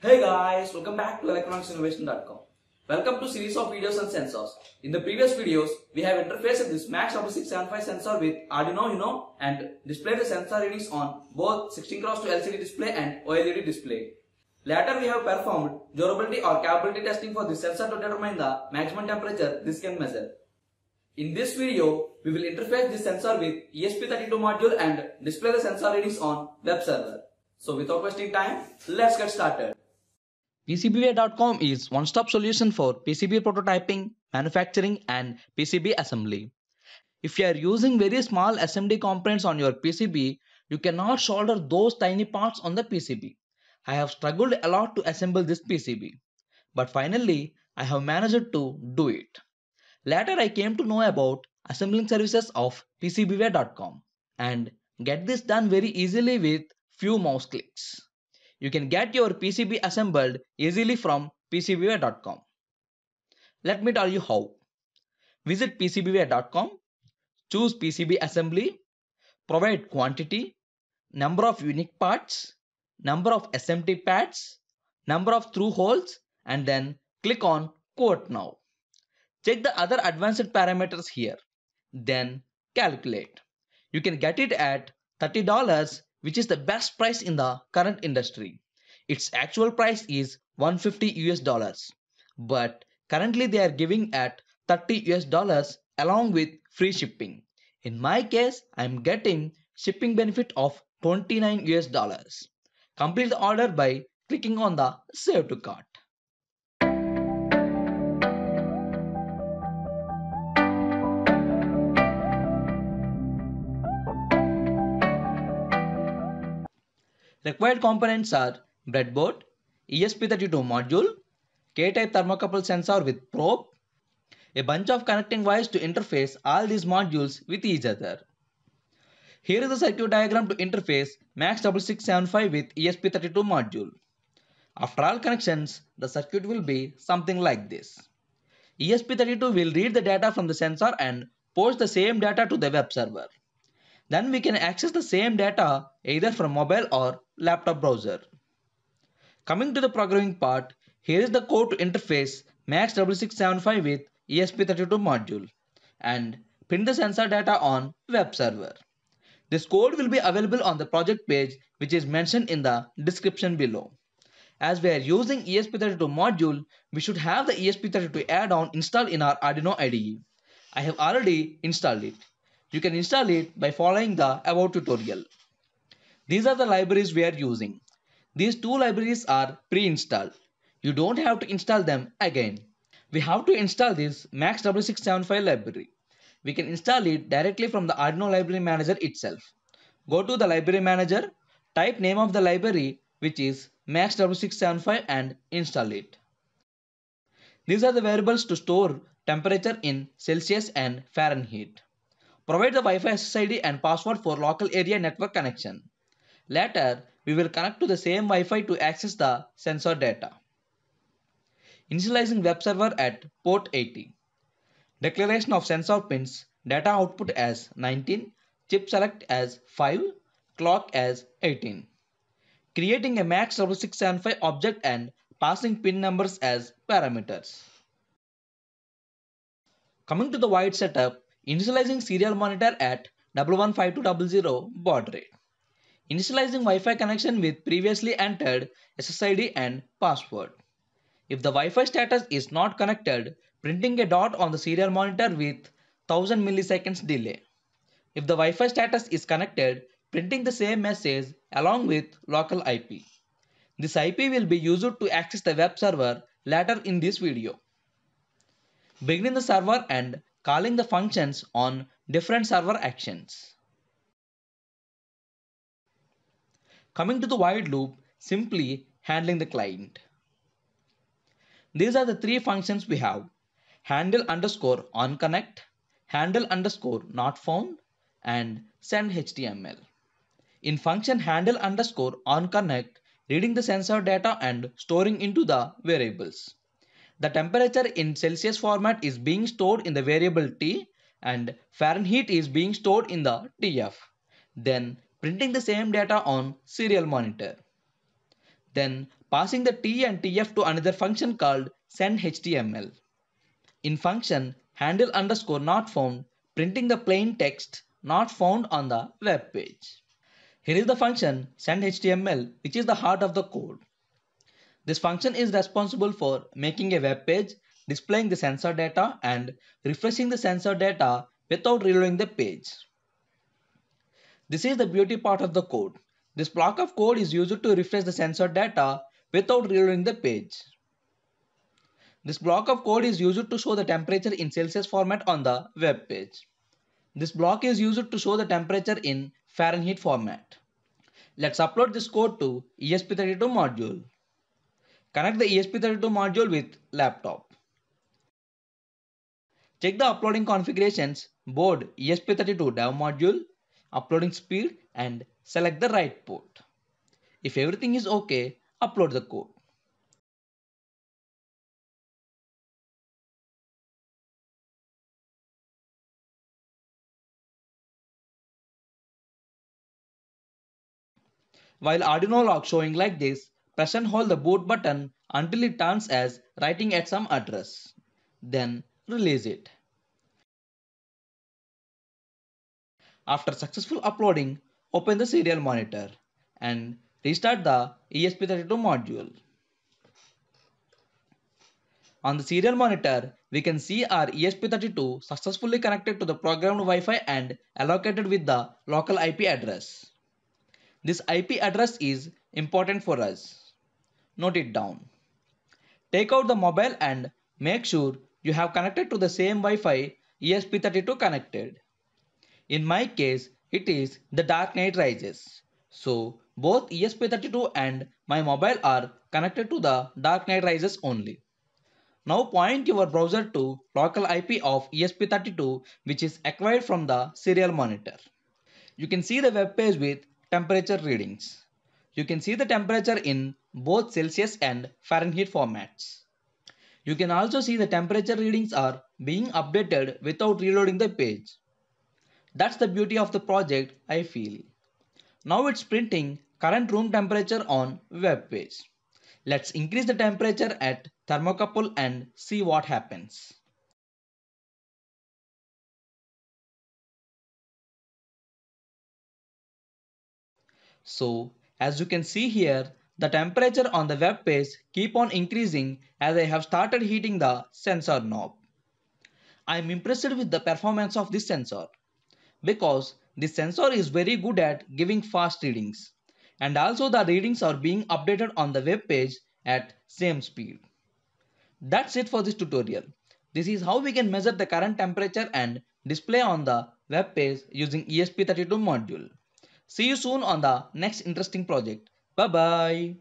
Hey guys, welcome back to electronicsinnovation.com. Welcome to series of videos on sensors. In the previous videos, we have interfaced this MAX6675 sensor with Arduino Uno and displayed the sensor readings on both 16 cross two LCD display and OLED display. Later we have performed durability or capability testing for this sensor to determine the maximum temperature this can measure. In this video, we will interface this sensor with ESP32 module and display the sensor readings on web server. So without wasting time, let's get started. PCBWay.com is one-stop solution for PCB prototyping, manufacturing, and PCB assembly. If you are using very small assembly components on your PCB, you cannot solder those tiny parts on the PCB. I have struggled a lot to assemble this PCB. But finally, I have managed to do it. Later, I came to know about assembling services of PCBWay.com and get this done very easily with few mouse clicks. You can get your PCB assembled easily from PCBWare.com. Let me tell you how. Visit PCBWare.com, choose PCB assembly, provide quantity, number of unique parts, number of SMT pads, number of through holes, and then click on quote now. Check the other advanced parameters here, then calculate. You can get it at $30 which is the best price in the current industry. Its actual price is 150 US dollars, but currently they are giving at 30 US dollars along with free shipping. In my case, I am getting shipping benefit of 29 US dollars. Complete the order by clicking on the save to cart. Required components are breadboard, ESP32 module, K-type thermocouple sensor with probe, a bunch of connecting wires to interface all these modules with each other. Here is the circuit diagram to interface MAX6675 with ESP32 module. After all connections, the circuit will be something like this. ESP32 will read the data from the sensor and post the same data to the web server then we can access the same data either from mobile or laptop browser. Coming to the programming part, here is the code to interface MAX6675 with ESP32 module and print the sensor data on web server. This code will be available on the project page which is mentioned in the description below. As we are using ESP32 module, we should have the ESP32 add-on installed in our Arduino IDE. I have already installed it. You can install it by following the above tutorial. These are the libraries we are using. These two libraries are pre-installed. You don't have to install them again. We have to install this Max6675 library. We can install it directly from the Arduino library manager itself. Go to the library manager, type name of the library which is Max6675 and install it. These are the variables to store temperature in Celsius and Fahrenheit. Provide the Wi-Fi SSID and password for local area network connection. Later, we will connect to the same Wi-Fi to access the sensor data. Initializing web server at port 80. Declaration of sensor pins, data output as 19, chip select as 5, clock as 18. Creating a MAX6675 object and passing pin numbers as parameters. Coming to the wide setup, Initializing serial monitor at 115200 baud rate. Initializing Wi-Fi connection with previously entered SSID and password. If the Wi-Fi status is not connected, printing a dot on the serial monitor with 1000 milliseconds delay. If the Wi-Fi status is connected, printing the same message along with local IP. This IP will be used to access the web server later in this video. Beginning the server and calling the functions on different server actions. Coming to the void loop, simply handling the client. These are the three functions we have. Handle underscore on connect, handle underscore not found, and send HTML. In function handle underscore on connect, reading the sensor data and storing into the variables. The temperature in Celsius format is being stored in the variable T and Fahrenheit is being stored in the TF. Then printing the same data on serial monitor. Then passing the T and TF to another function called sendHTML. In function handle underscore not found, printing the plain text not found on the web page. Here is the function sendHTML which is the heart of the code. This function is responsible for making a web page, displaying the sensor data and refreshing the sensor data without reloading the page. This is the beauty part of the code. This block of code is used to refresh the sensor data without reloading the page. This block of code is used to show the temperature in Celsius format on the web page. This block is used to show the temperature in Fahrenheit format. Let's upload this code to ESP32 module. Connect the ESP32 module with laptop. Check the uploading configurations, board ESP32 dev module, uploading speed and select the right port. If everything is okay, upload the code. While Arduino log showing like this, Press and hold the boot button until it turns as writing at some address. Then release it. After successful uploading, open the serial monitor and restart the ESP32 module. On the serial monitor, we can see our ESP32 successfully connected to the programmed Wi-Fi and allocated with the local IP address. This IP address is important for us note it down. Take out the mobile and make sure you have connected to the same Wi-Fi ESP32 connected. In my case, it is the Dark Knight Rises. So both ESP32 and my mobile are connected to the Dark Knight Rises only. Now point your browser to local IP of ESP32 which is acquired from the serial monitor. You can see the web page with temperature readings. You can see the temperature in both Celsius and Fahrenheit formats. You can also see the temperature readings are being updated without reloading the page. That's the beauty of the project, I feel. Now it's printing current room temperature on web page. Let's increase the temperature at thermocouple and see what happens. So as you can see here, the temperature on the web page keep on increasing as I have started heating the sensor knob. I am impressed with the performance of this sensor because this sensor is very good at giving fast readings and also the readings are being updated on the web page at same speed. That's it for this tutorial. This is how we can measure the current temperature and display on the web page using ESP32 module. See you soon on the next interesting project. Bye bye.